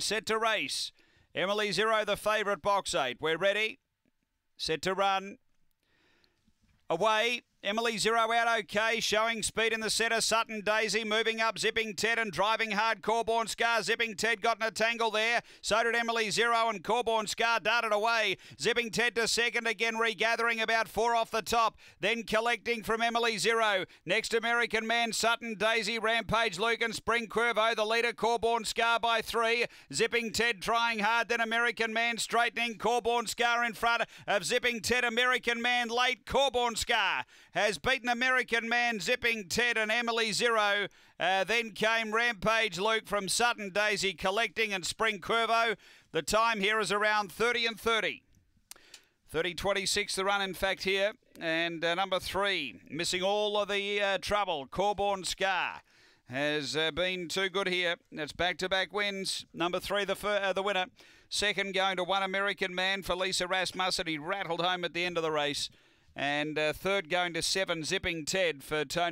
set to race. Emily Zero, the favourite, box eight. We're ready, set to run. Away. Emily Zero out okay, showing speed in the centre. Sutton Daisy moving up, zipping Ted and driving hard. Corborn Scar zipping Ted got in a tangle there. So did Emily Zero and Corborn Scar darted away. Zipping Ted to second again, regathering about four off the top. Then collecting from Emily Zero. Next American Man Sutton Daisy Rampage Luke and Spring Curvo the leader. Corborn Scar by three. Zipping Ted trying hard. Then American Man straightening. Corborn Scar in front of Zipping Ted. American Man late. Corborn Scar has beaten American Man, Zipping Ted, and Emily Zero. Uh, then came Rampage Luke from Sutton Daisy Collecting and Spring Curvo. The time here is around 30 and 30. 30 26 the run, in fact, here. And uh, number three, missing all of the uh, trouble, Corborn Scar has uh, been too good here. It's back-to-back wins. Number three, the uh, the winner. Second going to one American man for Lisa Rasmussen. He rattled home at the end of the race. And uh, third going to seven, Zipping Ted for Tony.